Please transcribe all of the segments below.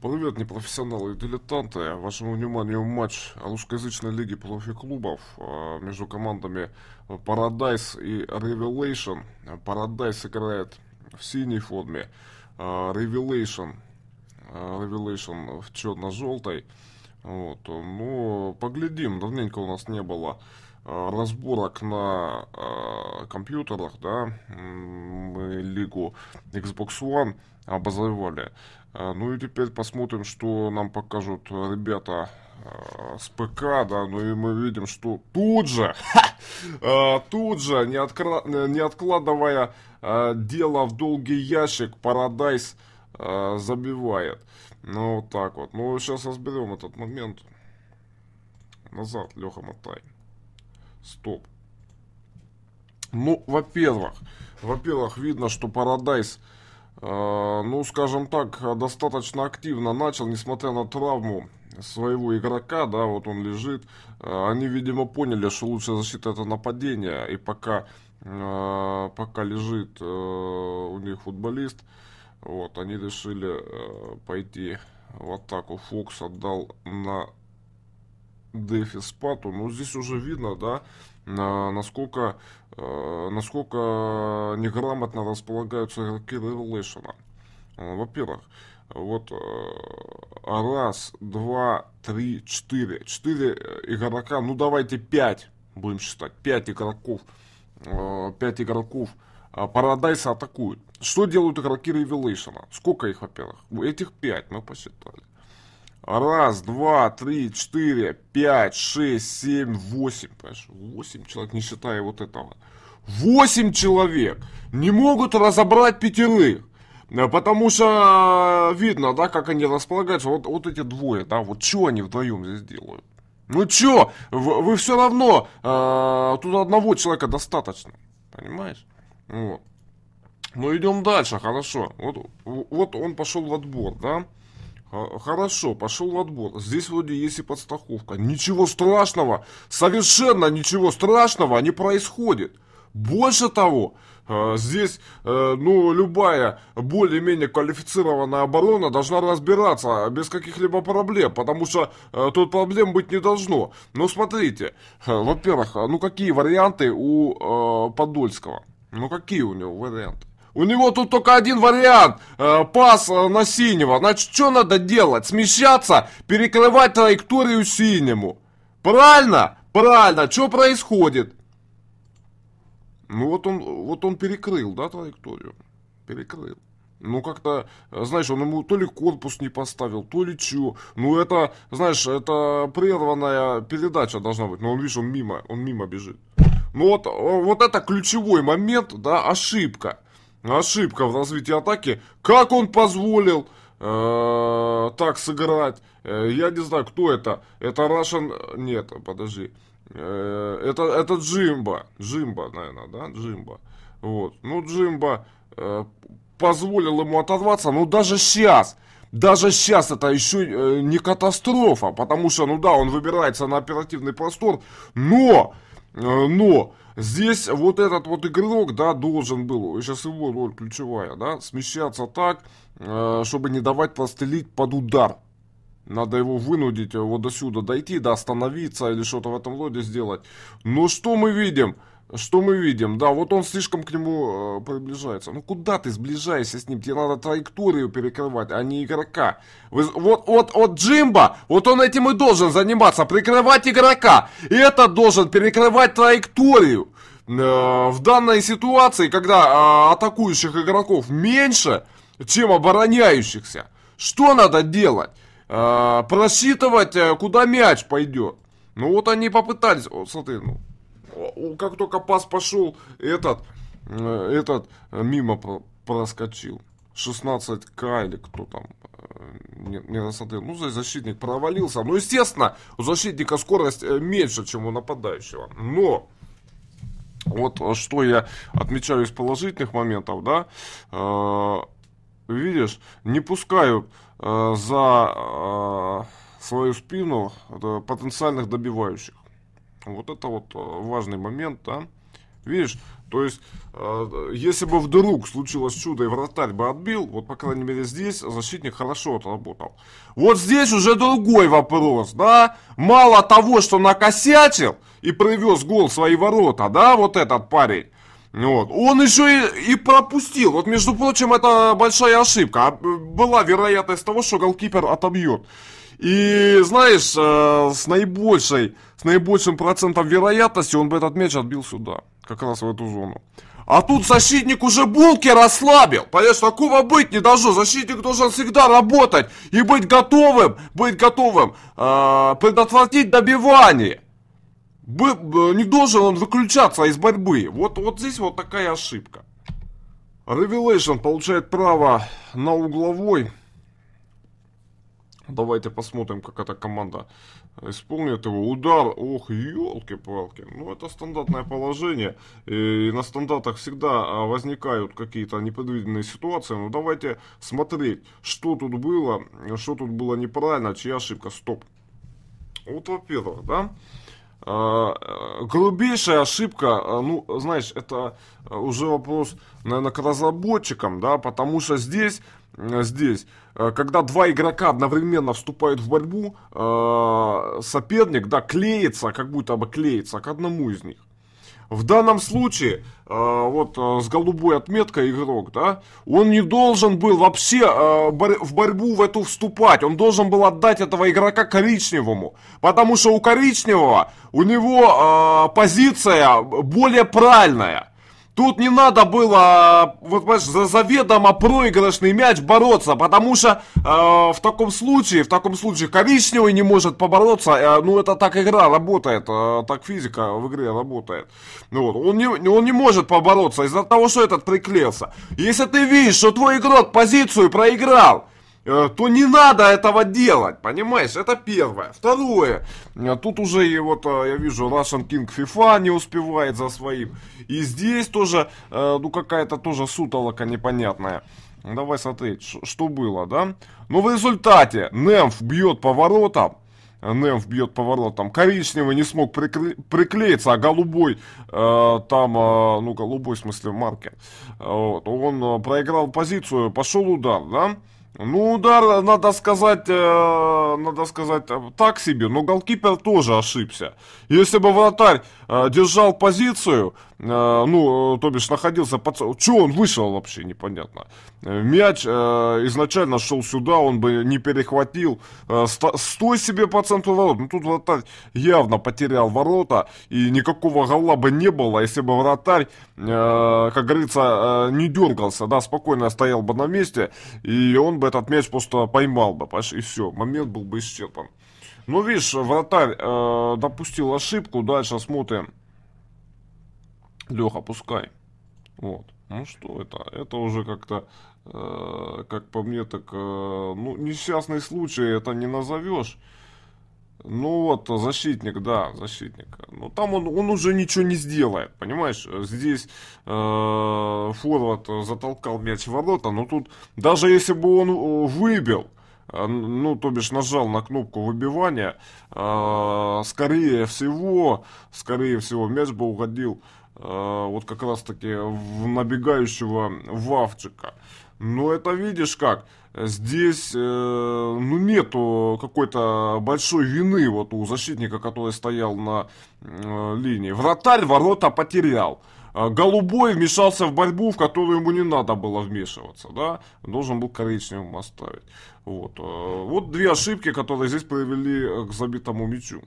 Привет, непрофессионалы и дилетанты. Вашему вниманию матч русскоязычной лиги профи-клубов а, между командами э, Paradise и Revelation. Paradise играет в синей форме, а, Revelation, а, Revelation в черно-желтой. Вот. Ну, поглядим, давненько у нас не было разборок на э, компьютерах, да, мы лигу Xbox One обозревали. А, ну и теперь посмотрим, что нам покажут э, ребята э, с ПК, да, ну и мы видим, что тут же, ха, э, тут же, не, откра... не откладывая дело в долгий ящик, Парадайз забивает. Ну, вот так вот. Ну, сейчас разберем этот момент. Назад, Леха, мотай. Стоп. Ну, во-первых, во-первых, видно, что Парадайз... Paradise а, ну, скажем так, достаточно активно начал, несмотря на травму своего игрока, да, вот он лежит. А, они, видимо, поняли, что лучшая защита это нападение, и пока, а, пока лежит э, у них футболист, вот, они решили э, пойти в атаку. Фокс отдал на Дефи Спату, ну, здесь уже видно, да, насколько, э, насколько неграмотно располагаются игроки Revelation. Э, во-первых, вот э, раз, два, три, четыре. Четыре игрока, ну давайте пять, будем считать, пять игроков, пять игроков Парадайса атакуют. Что делают игроки Ревелейшена? Сколько их, во-первых? Этих пять мы посчитали. Раз, два, три, четыре, пять, шесть, семь, восемь. Понимаешь, восемь человек, не считая вот этого. Восемь человек не могут разобрать пятерых. Э, потому что э, видно, да, как они располагаются. Вот, вот эти двое, да, вот что они вдвоем здесь делают? Ну что? вы, вы все равно, э, тут одного человека достаточно, понимаешь? Вот. Ну идем дальше, хорошо. Вот, вот он пошел в отбор, да? А, хорошо, пошел отбор. Здесь вроде есть и подстраховка. Ничего страшного, совершенно ничего страшного не происходит. Больше того, э, здесь, э, ну, любая более-менее квалифицированная оборона должна разбираться без каких-либо проблем, потому что э, тут проблем быть не должно. Ну, смотрите, во-первых, а, ну, какие варианты у Подольского? Ну, какие у него варианты? У него тут только один вариант. Э, пас э, на синего. Значит, что надо делать? Смещаться, перекрывать траекторию синему. Правильно? Правильно. Что происходит? Ну вот он, вот он перекрыл, да, траекторию? Перекрыл. Ну, как-то, э, знаешь, он ему то ли корпус не поставил, то ли чего. Ну, это, знаешь, это прерванная передача должна быть. Но он, видишь, он мимо, он мимо бежит. Ну, вот, э, вот это ключевой момент, да, ошибка. Ошибка в развитии атаки. Как он позволил э, так сыграть? Э, я не знаю, кто это. Это Russian... Нет, подожди. Э, это, это Джимба. Джимба, наверное, да? Джимба. Вот. Ну, Джимба э, позволил ему оторваться. Но ну, даже сейчас... Даже сейчас это еще э, не катастрофа, потому что, ну да, он выбирается на оперативный простор, но Э, но здесь вот этот вот игрок, да, должен был, сейчас его роль ключевая, да, смещаться так, э, чтобы не давать прострелить под удар. Надо его вынудить вот до сюда дойти, да, остановиться или что-то в этом роде сделать. Но что мы видим? Что мы видим? Да, вот он слишком к нему э, приближается. Ну куда ты сближаешься с ним? Тебе надо траекторию перекрывать, а не игрока. Вы, вот, вот, вот Джимба, вот он этим и должен заниматься, прикрывать игрока. И это должен перекрывать траекторию. Э, в данной ситуации, когда э, атакующих игроков меньше, чем обороняющихся, что надо делать? Э, просчитывать, э, куда мяч пойдет. Ну вот они попытались. Вот смотри, ну как только пас пошел, этот, э, этот э, мимо проскочил. 16К или кто там, э, не, не рассмотрел. Ну, защитник провалился. Ну, естественно, у защитника скорость меньше, чем у нападающего. Но вот что я отмечаю из положительных моментов, да, э, видишь, не пускают э, за э, свою спину э, потенциальных добивающих. Вот это вот э, важный момент, да? Видишь, то есть, э, если бы вдруг случилось чудо и вратарь бы отбил, вот, по крайней мере, здесь защитник хорошо отработал. Вот здесь уже другой вопрос, да? Мало того, что накосячил и привез гол в свои ворота, да, вот этот парень, вот. Он еще и, и пропустил. Вот, между прочим, это большая ошибка. А, э, была вероятность того, что голкипер отобьет. И знаешь, э, с наибольшей, с наибольшим процентом вероятности он бы этот мяч отбил сюда, как раз в эту зону. А тут защитник уже булки расслабил. Понимаешь, такого быть не должно. Защитник должен всегда работать и быть готовым, быть готовым э, предотвратить добивание. Бы, э, не должен он выключаться из борьбы. Вот, вот здесь вот такая ошибка. Revelation получает право на угловой. Давайте посмотрим, как эта команда исполнит его. Удар, ох, елки-палки. Ну, это стандартное положение. И на стандартах всегда а, возникают какие-то непредвиденные ситуации. Но ну, давайте смотреть, что тут было, что тут было неправильно, чья ошибка. Стоп. Вот, во-первых, да, а, грубейшая ошибка, а, ну, знаешь, это уже вопрос, наверное, к разработчикам, да, потому что здесь, здесь Э, когда два игрока одновременно вступают в борьбу, э, соперник, да, клеится, как будто бы клеится к одному из них. В данном случае, э, вот с голубой отметкой игрок, да, он не должен был вообще в борьбу в эту вступать. Он должен был отдать этого игрока коричневому. Потому что у коричневого, у него позиция более правильная. Тут не надо было вот, понимаешь, за заведомо проигрышный мяч бороться, потому что э, в таком случае, в таком случае коричневый не может побороться, э, ну это так игра работает, э, так физика в игре работает. Ну, вот, он, не, он не может побороться из-за того, что этот приклеился. Если ты видишь, что твой игрок позицию проиграл, Э, то не надо этого делать, понимаешь? Это первое. Второе, э, тут уже и вот э, я вижу Russian King FIFA не успевает за своим. И здесь тоже, ну какая-то тоже сутолока непонятная. Давай смотреть, что было, да? Но ну, в результате Немф бьет поворотом. Немф бьет поворотом. Коричневый не смог прикле приклеиться, а голубой, э, там, э, ну, голубой в смысле марки, Э, вот, он э, проиграл позицию, пошел удар, да? Ну, да, надо сказать, э, надо сказать, э, так себе, но голкипер тоже ошибся. Если бы вратарь э, держал позицию, Э, ну, э, то бишь, находился под... Чего он вышел вообще, непонятно. Э, мяч изначально шел сюда, он бы не перехватил. Стой себе по центру ворот. Ну, тут вратарь явно потерял ворота, и никакого гола бы не было, если бы вратарь, как говорится, не дергался, да, спокойно стоял бы на месте, и он бы этот мяч просто поймал бы, понимаешь, и все, момент был бы исчерпан. Ну, видишь, вратарь э, допустил ошибку, дальше смотрим. Леха, пускай. Вот. Ну что это? Это уже как-то, э, как по мне, так, э, ну, несчастный случай это не назовешь. Ну вот, защитник, да, защитник. Ну там он, он уже ничего не сделает, понимаешь? Здесь э, форвард затолкал мяч в ворота, но тут даже если бы он э, выбил, э, ну, то бишь нажал на кнопку выбивания, э, скорее всего, скорее всего мяч бы уходил а, вот как раз-таки в набегающего вавчика. Но ну, это видишь как, здесь э, ну, нету какой-то большой вины вот у защитника, который стоял на э, линии. Вратарь ворота потерял. А, голубой вмешался в борьбу, в которую ему не надо было вмешиваться, да, должен был коричневым оставить. Вот, э, вот две ошибки, которые здесь привели к забитому мячу.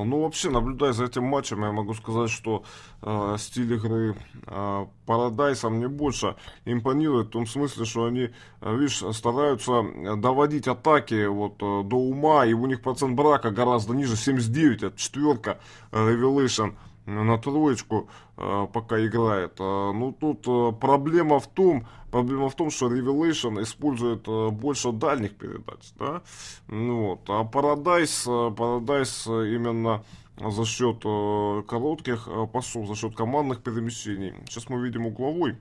А, ну, вообще, наблюдая за этим матчем, я могу сказать, что э, стиль игры э, Парадайса мне больше импонирует в том смысле, что они, а, видишь, стараются доводить атаки вот э, до ума, и у них процент брака гораздо ниже, 79, это четверка э, Revelation на троечку, э, пока играет. Э, ну, тут э, проблема в том, проблема в том, что Revelation использует больше дальних передач, да, ну вот, а Paradise, Paradise именно за счет коротких пасов, за счет командных перемещений. Сейчас мы видим угловой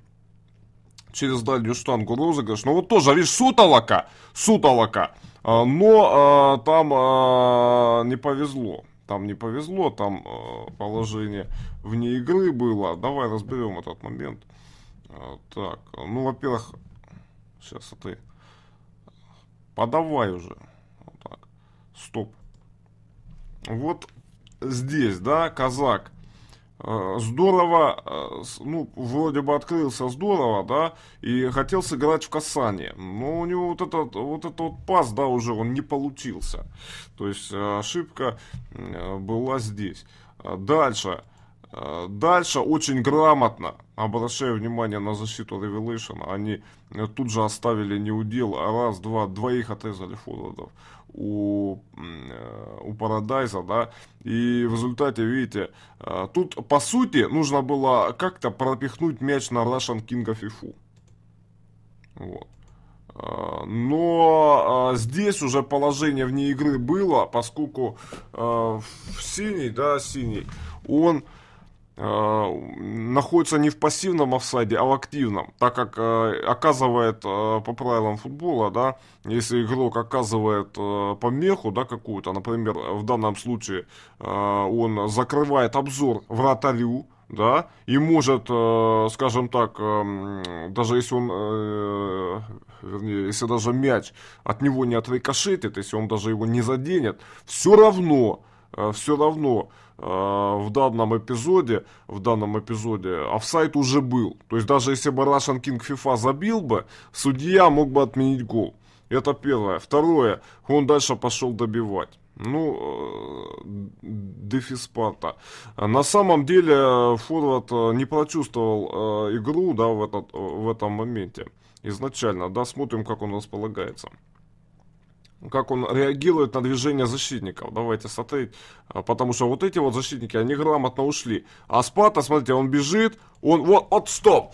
через дальнюю штангу розыгрыш. Ну вот тоже, видишь, сутолока, сутолока. Но а, там а, не повезло там не повезло, там э, положение вне игры было. Давай разберем этот момент. Э, так, ну, во-первых, сейчас а ты подавай уже. Вот так. Стоп. Вот здесь, да, казак Э, здорово, э, ну, вроде бы открылся здорово, да, и хотел сыграть в касание. Но у него вот этот вот, этот вот пас, да, уже он не получился. То есть э, ошибка была здесь. Дальше. Дальше очень грамотно, обращаю внимание на защиту Revelation, они тут же оставили неудел, а раз, два, двоих отрезали форвардов у, у Парадайза, да, и в результате, видите, э, тут, по сути, нужно было как-то пропихнуть мяч на Russian King of Ifu. Вот. Э, но э, здесь уже положение вне игры было, поскольку в синий, да, синий, он Э, находится не в пассивном офсайде, а в активном, так как э, оказывает э, по правилам футбола, да, если игрок оказывает помеху, да, какую-то, например, в данном случае он закрывает обзор вратарю, да, и может, скажем так, эм, даже если он, вернее, если даже мяч от него не отрикошетит, если он даже его не заденет, все равно, все равно Э, в данном эпизоде, в данном эпизоде офсайт уже был. То есть даже если бы Russian King FIFA забил бы, судья мог бы отменить гол. Это первое. Второе, он дальше пошел добивать. Ну, э, дефиспата. На самом деле, э, Форвард не прочувствовал игру да, в, этот, в этом моменте изначально. Да, смотрим, как он располагается как он реагирует на движение защитников. Давайте смотреть, а, потому что вот эти вот защитники, они грамотно ушли. А Спата, смотрите, он бежит, он вот, вот, стоп.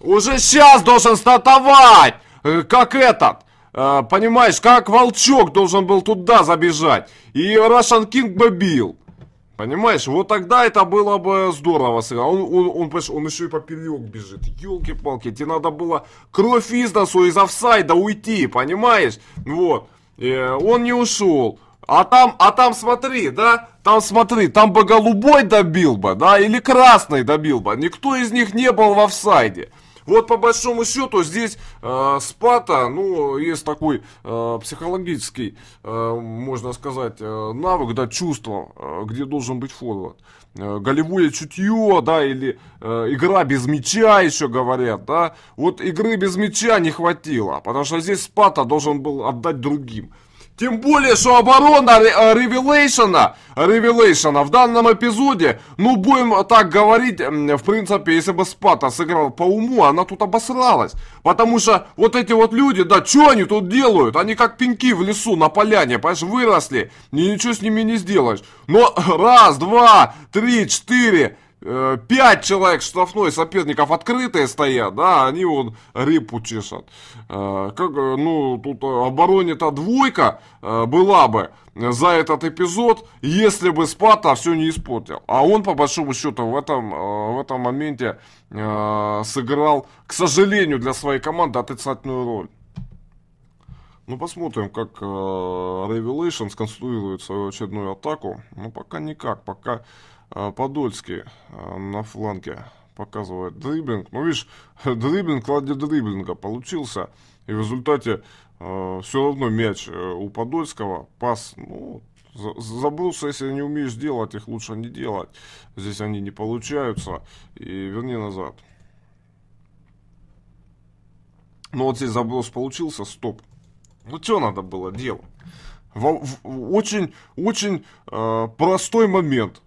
Уже сейчас должен стартовать, э, как этот. Э, понимаешь, как Волчок должен был туда забежать. И Russian King бы бил. Понимаешь, вот тогда это было бы здорово сыграл. А он, он, он, он, он еще и поперек бежит. Елки-палки, тебе надо было кровь из носу, из офсайда уйти, понимаешь? Вот э, он не ушел. А там, а там смотри, да, там смотри, там бы голубой добил бы, да, или красный добил бы. Никто из них не был в офсайде. Вот по большому счету здесь э, спата, ну, есть такой э, психологический, э, можно сказать, э, навык, да, чувство, э, где должен быть форвард. Э, голевое чутье, да, или э, игра без мяча еще говорят, да. Вот игры без мяча не хватило, потому что здесь спата должен был отдать другим. Тем более, что оборона э, Ревелейшена, Ревелейшена в данном эпизоде, ну, будем так говорить, в принципе, если бы Спата сыграл по уму, она тут обосралась. Потому что вот эти вот люди, да, что они тут делают? Они как пеньки в лесу на поляне, понимаешь, выросли, и ничего с ними не сделаешь. Но раз, два, три, четыре... Э, пять человек штрафной соперников открытые стоят, да, они вон репу чешут. Э, как, э, ну, тут обороне-то двойка была бы за этот эпизод, если бы Спата все не испортил. А он, по большому счету, в этом, в этом моменте сыграл, к сожалению, для своей команды отрицательную роль. Ну, посмотрим, как э, Revelation сконструирует свою очередную атаку. Ну, пока никак. Пока а, Подольский а, на фланге показывает дриблинг. Ну, видишь, дриблинг ради дриблинга получился. И в результате э, а, все равно мяч э, у Подольского, пас, ну, за, если не умеешь делать, их лучше не делать. Здесь они не получаются. И верни назад. Ну, вот здесь заброс получился, стоп. Ну, что надо было делать? очень, очень э, простой момент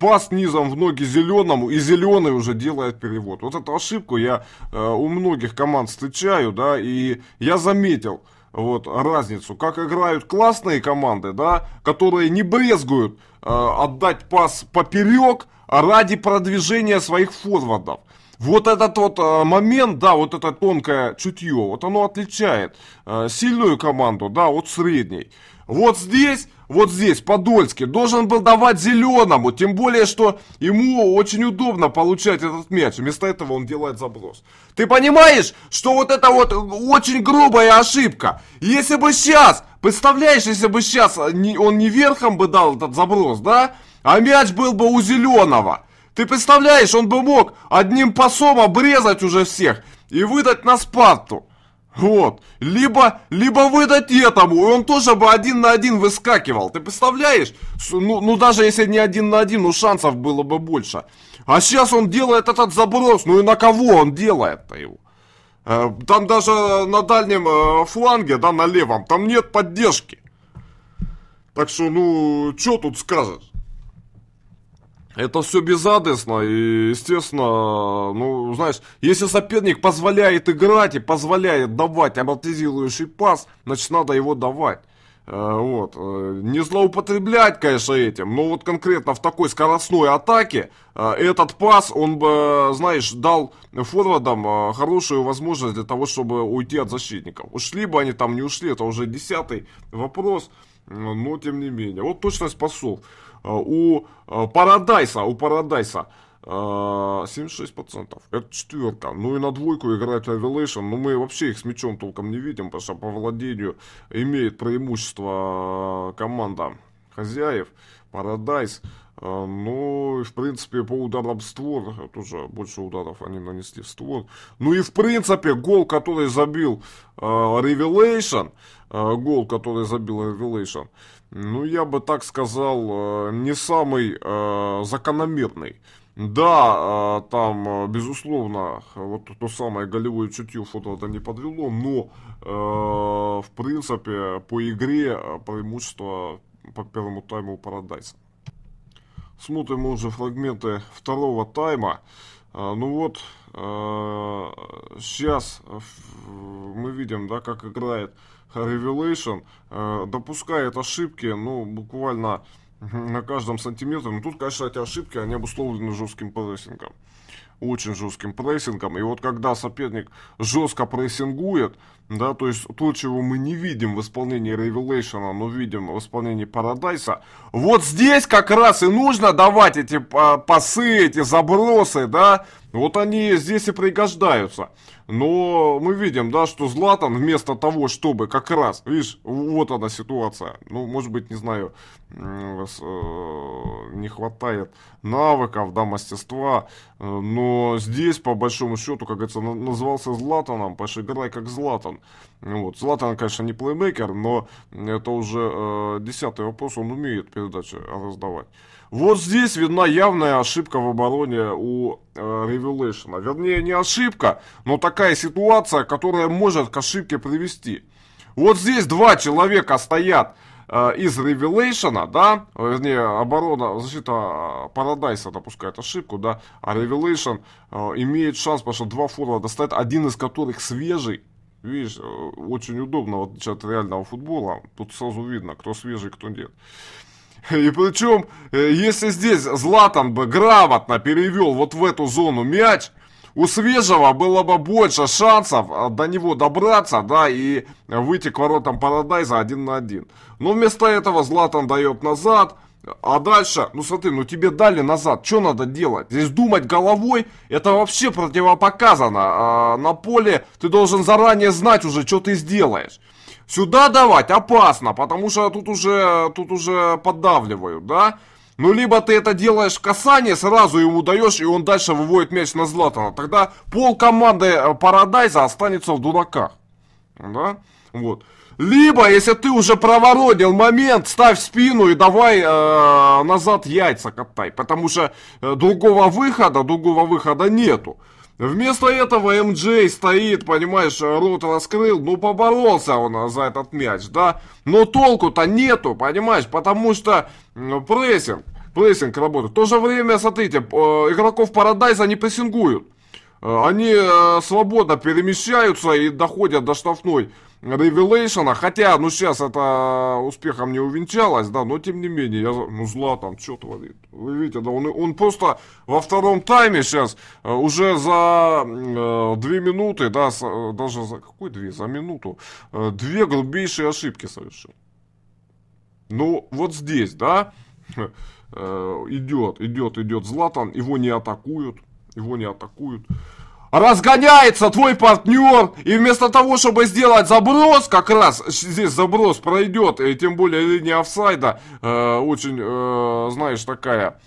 пас низом в ноги зеленому, и зеленый уже делает перевод. Вот эту ошибку я э, у многих команд встречаю, да, и я заметил вот разницу, как играют классные команды, да, которые не брезгуют э, отдать пас поперек ради продвижения своих форвардов. Вот этот вот э, момент, да, вот это тонкое чутье, вот оно отличает э, сильную команду, да, от средней. Вот здесь, вот здесь, Подольский, должен был давать зеленому. Тем более, что ему очень удобно получать этот мяч. Вместо этого он делает заброс. Ты понимаешь, что вот это вот очень грубая ошибка. Если бы сейчас, представляешь, если бы сейчас э, он не верхом бы дал этот заброс, да? А мяч был бы у зеленого. Ты представляешь, он бы мог одним пасом обрезать уже всех и выдать на Спарту. Вот. Либо, либо выдать этому, и он тоже бы один на один выскакивал. Ты представляешь? Ну, ну даже если не один на один, ну шансов было бы больше. А сейчас он делает этот заброс, ну и на кого он делает-то его? Э, там даже на дальнем э, фланге, да, на левом, там нет поддержки. Так что, ну, что тут скажешь? Это все безадресно, и, естественно, ну, знаешь, если соперник позволяет играть и позволяет давать амортизирующий пас, значит, надо его давать. Э, вот. Э, не злоупотреблять, конечно, этим, но вот конкретно в такой скоростной атаке э, этот пас, он бы, знаешь, дал форвардам хорошую возможность для того, чтобы уйти от защитников. Ушли бы они там, не ушли, это уже десятый вопрос, но тем не менее. Вот точность пасов. Э, у э, Парадайса, у Парадайса. 76%. Э, Это четверка. Ну и на двойку играет Revelation. Но ну, мы вообще их с мячом толком не видим, потому что по владению имеет преимущество команда хозяев. Парадайс. Ну, и, в принципе, по ударам в створ, тоже больше ударов они нанесли в створ. Ну и, в принципе, гол, который забил э, Revelation, гол, который забил Revelation, ну, я бы так сказал, э, не самый э, закономерный. Да, э, там, э, безусловно, вот то самое голевое чутье фото-то не подвело, но, э, в принципе, по игре преимущество по первому тайму у Парадайса. Смотрим уже фрагменты второго тайма. Ну вот, сейчас мы видим, да, как играет Revelation э, допускает ошибки, ну, буквально на каждом сантиметре. Но ну, тут, конечно, эти ошибки, они обусловлены жестким прессингом. Очень жестким прессингом. И вот когда соперник жестко прессингует, да, то есть то, чего мы не видим в исполнении Revelation, но видим в исполнении Paradise. Вот здесь как раз и нужно давать эти а, пасы, эти забросы, да. Вот они здесь и пригождаются. Но мы видим, да, что Златан вместо того, чтобы как раз, видишь, вот она ситуация. Ну, может быть, не знаю, э, не хватает навыков, да, мастерства. Э, но здесь, по большому счету, как говорится, назывался Златаном, пошли играй как Златан. Ну вот. Златан, конечно, не плеймейкер, но это уже э, десятый вопрос, он умеет передачи раздавать. Вот здесь видна явная ошибка в обороне у э, Revelation. Вернее, не ошибка, но такая ситуация, которая может к ошибке привести. Вот здесь два человека стоят э, из Revelation, да, вернее, оборона, защита Парадайса э, допускает ошибку, да, а Revelation э, имеет шанс, потому что два форварда стоят, один из которых свежий, Видишь, э, очень удобно, в отличие от реального футбола. Тут сразу видно, кто свежий, кто нет. И причем, э, если здесь Златан бы грамотно перевел вот в эту зону мяч, у свежего было бы больше шансов э, до него добраться, да, и выйти к воротам Парадайза один на один. Но вместо этого Златан дает назад, а дальше, ну смотри, ну тебе дали назад, что надо делать? Здесь думать головой, это вообще противопоказано. А на поле ты должен заранее знать уже, что ты сделаешь. Сюда давать опасно, потому что тут уже, тут уже поддавливают, да? Ну, либо ты это делаешь в касании, сразу ему даешь, и он дальше выводит мяч на Златана. Тогда пол команды э, Парадайза останется в дураках. Да? Вот. Либо, если ты уже проворонил момент, ставь спину и давай э, назад яйца катай. Потому что э, другого выхода, другого выхода нету. Вместо этого МД стоит, понимаешь, рот раскрыл, ну поборолся он за этот мяч, да? Но толку-то нету, понимаешь, потому что прессинг, прессинг работает. В то же время, смотрите, э, игроков Парадайза не прессингуют. Э, они э, свободно перемещаются и доходят до штрафной Ревелейшена, хотя, ну, сейчас это успехом не увенчалось, да, но тем не менее, я, ну, зла там, что творит? Вы видите, да, он, он просто во втором тайме сейчас э, уже за э, две минуты, да, с, э, даже за, какой две, за минуту, э, две грубейшие ошибки совершил. Ну, вот здесь, да, э, идет, идет, идет Златан, его не атакуют, его не атакуют разгоняется твой партнер, и вместо того, чтобы сделать заброс, как раз здесь заброс пройдет, и тем более линия офсайда э, очень, э, знаешь, такая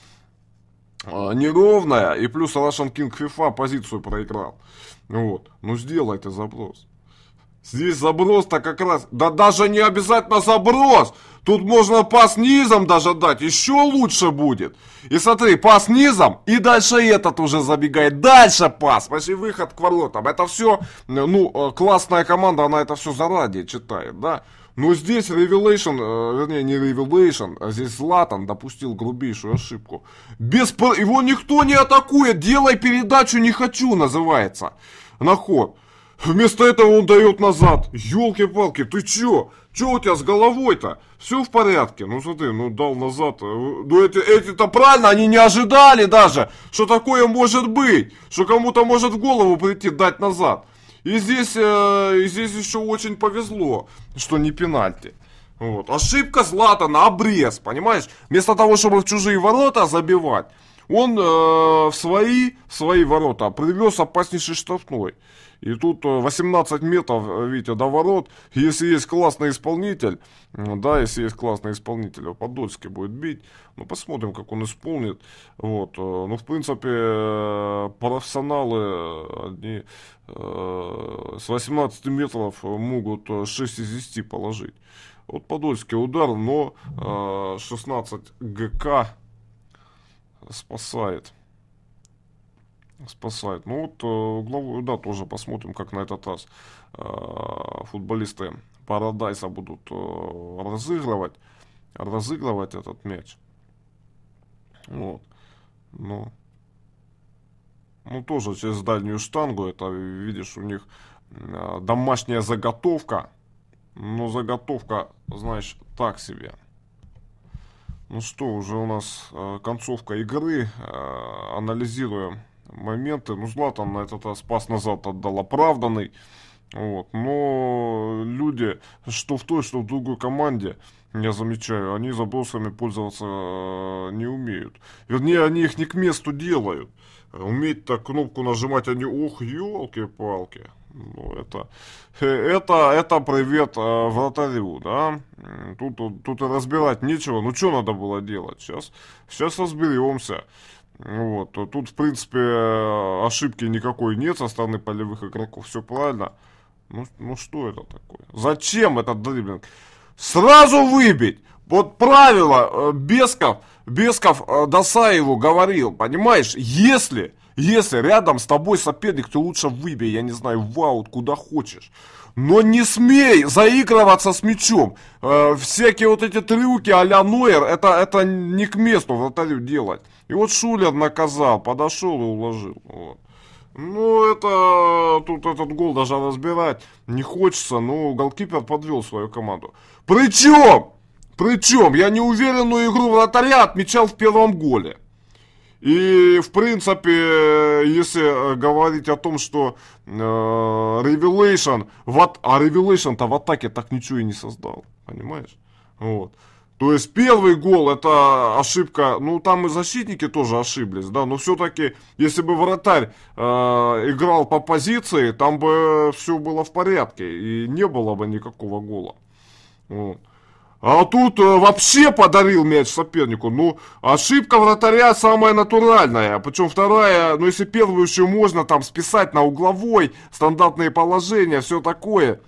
э, неровная, и плюс Russian King FIFA позицию проиграл. Вот, ну сделай ты заброс. Здесь заброс-то как раз, да даже не обязательно заброс, Тут можно пас низом даже дать, еще лучше будет. И смотри, пас низом, и дальше этот уже забегает. Дальше пас, почти выход к воротам. Это все, ну, э, классная команда, она это все заранее читает, да. Но здесь Revelation, э, вернее, не Revelation, а здесь Златан допустил грубейшую ошибку. Без, его никто не атакует, делай передачу, не хочу, называется. На ход. Вместо этого он дает назад. Елки-палки, ты чё? Чё у тебя с головой-то? Все в порядке? Ну смотри, ну дал назад. Э, ну эти, эти-то правильно, они не ожидали даже, что такое может быть. Что кому-то может в голову прийти дать назад. И здесь, э, и здесь еще очень повезло, что не пенальти. Вот. Ошибка Злата на обрез, понимаешь? Вместо того, чтобы в чужие ворота забивать, он э, в, свои, в свои ворота привез опаснейший штрафной. И тут 18 э, метров, э, видите, до ворот. Если есть классный исполнитель, да, если есть классный исполнитель, Подольский будет бить. Ну, посмотрим, как он исполнит. Вот. Э, ну, в принципе, профессионалы одни э, с 18 метров могут 6 из 10 положить. Вот Подольский удар, но э, 16 ГК спасает. Спасает. Ну вот э, главу, да, тоже посмотрим, как на этот раз э, футболисты Парадайса будут э, разыгрывать, разыгрывать этот мяч. Вот. Ну, ну, тоже через дальнюю штангу. Это, видишь, у них домашняя заготовка. Но заготовка, знаешь, так себе. Ну что, уже у нас э, концовка игры. Э, анализируем моменты. Ну, Златан на этот раз пас назад отдал оправданный. Вот. Но люди, что в той, что в другой команде, я замечаю, они забросами пользоваться э, не умеют. Вернее, они их не к месту делают. Уметь так кнопку нажимать, они, ох, елки-палки. Ну, это, это, это привет э, вратарю, да. Тут, тут, и разбирать нечего. Ну, что надо было делать? Сейчас, сейчас разберемся. Вот. Тут, в принципе, э, ошибки никакой нет со стороны полевых игроков. Все правильно. Ну, ну что это такое? Зачем этот дриблинг? Сразу выбить! Вот правило э, Бесков, Бесков э, Досаеву говорил, понимаешь, если если рядом с тобой соперник, то лучше выбей, я не знаю, в аут, куда хочешь. Но не смей заигрываться с мячом. Э, всякие вот эти трюки а-ля Нойер, это, это не к месту вратарю делать. И вот Шулер наказал, подошел и уложил. Вот. Ну, это... Тут этот гол даже разбирать не хочется, но голкипер подвел свою команду. Причем... Причем, я не уверенную игру вратаря отмечал в первом голе. И, в принципе, если э, говорить о том, что э, Revelation, вот, а Revelation-то в атаке так ничего и не создал, понимаешь? Вот. То есть первый гол это ошибка, ну там и защитники тоже ошиблись, да, но все-таки, если бы вратарь э, играл по позиции, там бы все было в порядке и не было бы никакого гола. Вот. А тут э, вообще подарил мяч сопернику. Ну, ошибка вратаря самая натуральная. Причем вторая, ну если первую еще можно там списать на угловой, стандартные положения, все такое.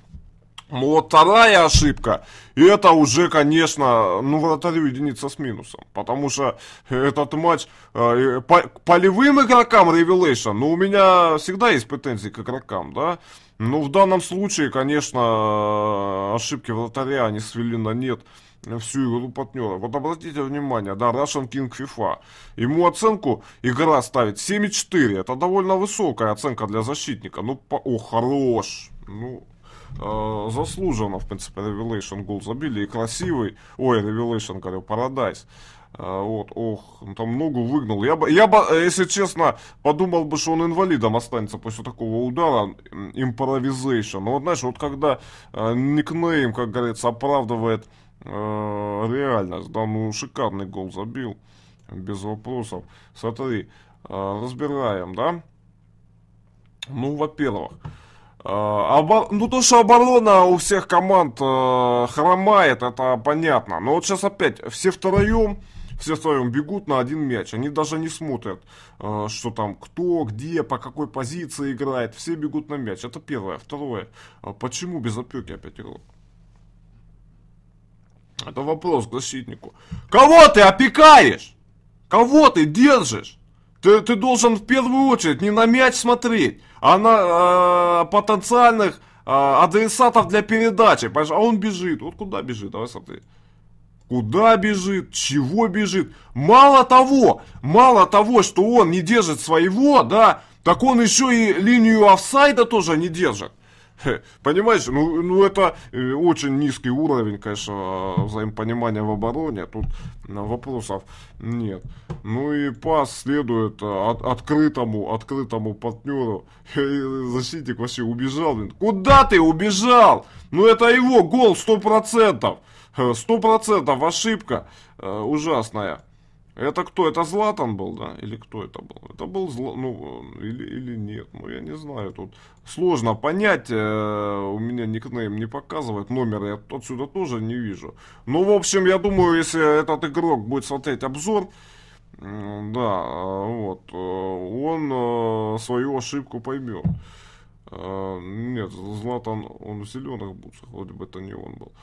Ну вот вторая ошибка, и это уже, конечно, ну, вратарю единица с минусом. Потому что этот матч э, по, полевым игрокам Revelation, ну, у меня всегда есть претензии к игрокам, да. Ну, в данном случае, конечно, ошибки вратаря, они свели на нет всю игру партнера. Вот обратите внимание, да, Russian King FIFA. Ему оценку игра ставит 7,4. Это довольно высокая оценка для защитника. Ну, по... о, хорош. Ну, э, заслуженно, в принципе, Revelation гол забили. И красивый, ой, Revelation, говорю, Paradise. А, вот, ох, ну, там ногу выгнал. Я бы, я бы, э, если честно, подумал бы, что он инвалидом останется после такого удара. Импровизейшн. Но вот знаешь, вот когда э, никнейм, как говорится, оправдывает э, реальность. Да, ну шикарный гол забил. Без вопросов. Смотри, э, разбираем, да? Ну, во-первых. Э, Обор... Ну, то, что оборона у всех команд э, хромает, это понятно. Но вот сейчас опять все втроем, все втроем бегут на один мяч. Они даже не смотрят, э, что там кто, где, по какой позиции играет. Все бегут на мяч. Это первое. Второе. А почему без опеки опять игрок? Это вопрос к защитнику. Кого ты опекаешь? Кого ты держишь? Ты, ты должен в первую очередь не на мяч смотреть, а на э, потенциальных э, адресатов для передачи. Понимаешь? А он бежит. Вот куда бежит? Давай смотри. Куда бежит? Чего бежит? Мало того, мало того, что он не держит своего, да, так он еще и линию офсайда тоже не держит. Понимаешь, ну, ну это э, очень низкий уровень, конечно, э, взаимопонимания в обороне. Тут вопросов нет. Ну и пас следует э, от, открытому, открытому партнеру. И защитник вообще убежал. Куда ты убежал? Ну это его гол сто процентов. Э, сто процентов ошибка э, ужасная. Это кто? Это Златан был, да? Или кто это был? Это был Зла... ну э, или, или нет? Ну я не знаю, тут сложно понять. У меня никнейм не показывает, номер я отсюда тоже не вижу. Ну в общем, я думаю, если этот игрок будет смотреть обзор, да, вот, он свою ошибку поймет. Нет, Златан, он в зеленых бутсах, вроде бы это не он был.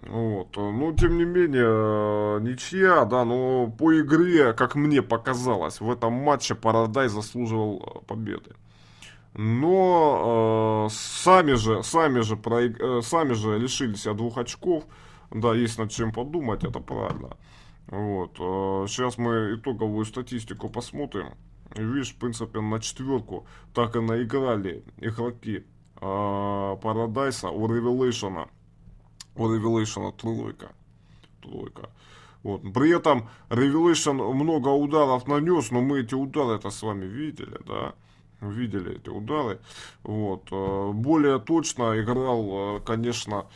Вот. Ну, тем не менее, э, ничья, да, но по игре, как мне показалось, в этом матче Парадай заслуживал э, победы. Но э, сами же, сами же, проиг... Э, сами же лишились от двух очков. Да, есть над чем подумать, это правильно. Вот. сейчас мы итоговую статистику посмотрим. Видишь, в принципе, на четверку так и наиграли игроки э, Парадайса у Ревелейшена. Revelation от Луика. Луика. Вот. При этом Revelation много ударов нанес, но мы эти удары это с вами видели, да? Видели эти удары. Вот. Э, более точно играл, э, конечно,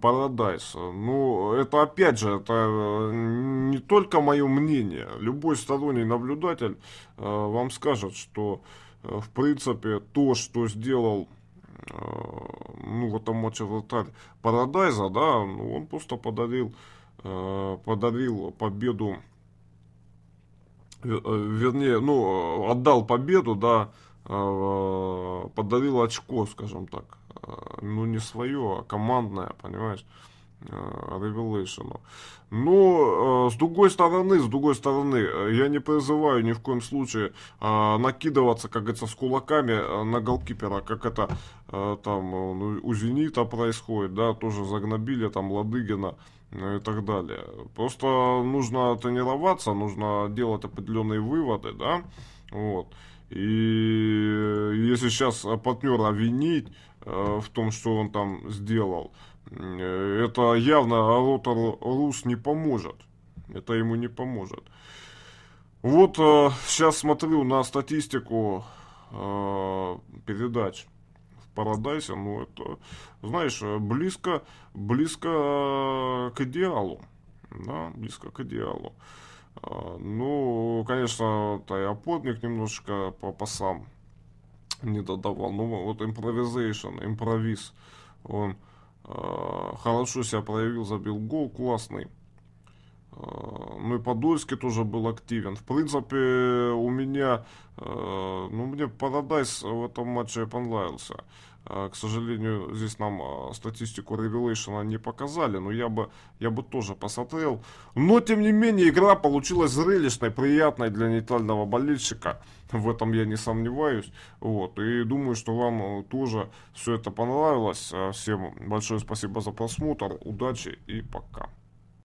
Парадайс. Ну, это опять же, это э, не только мое мнение. Любой сторонний наблюдатель вам скажет, что в принципе то, что сделал Э, ну, вот там матче вратарь Парадайза, да, ну он просто подарил, э, подарил победу, э, вернее, ну, отдал победу, да, подарил очко, скажем так, ну, не свое, а командное, понимаешь, Э, Revelation. Но э, с другой стороны, с другой стороны, э, я не призываю ни в коем случае накидываться, как говорится, с кулаками на голкипера, как это там ну, у Зенита происходит, да, тоже загнобили там Ладыгина и так далее. Просто нужно тренироваться, нужно делать определенные выводы, да, вот. И если сейчас партнера винить в том, что он там сделал, Э, это явно Ротор а Рус не поможет. Это ему не поможет. Вот э, сейчас смотрю на статистику э, передач в Парадайсе. Ну, это, знаешь, близко, близко к идеалу. Да, близко к идеалу. Э, ну, конечно, то я опорник немножко по пасам не додавал. Ну, вот импровизейшн, импровиз, он... Э, Э, хорошо себя проявил, забил гол, классный. Э, ну и Подольский тоже был активен. В принципе, у меня, э, ну мне Парадайс в этом матче понравился. Э, к сожалению, здесь нам э, статистику Revelation не показали, но я бы, я бы тоже посмотрел. Но, тем не менее, игра получилась зрелищной, приятной для нейтрального болельщика. В этом я не сомневаюсь. Вот. И думаю, что вам э, тоже все это понравилось. Всем большое спасибо за просмотр. Удачи и пока.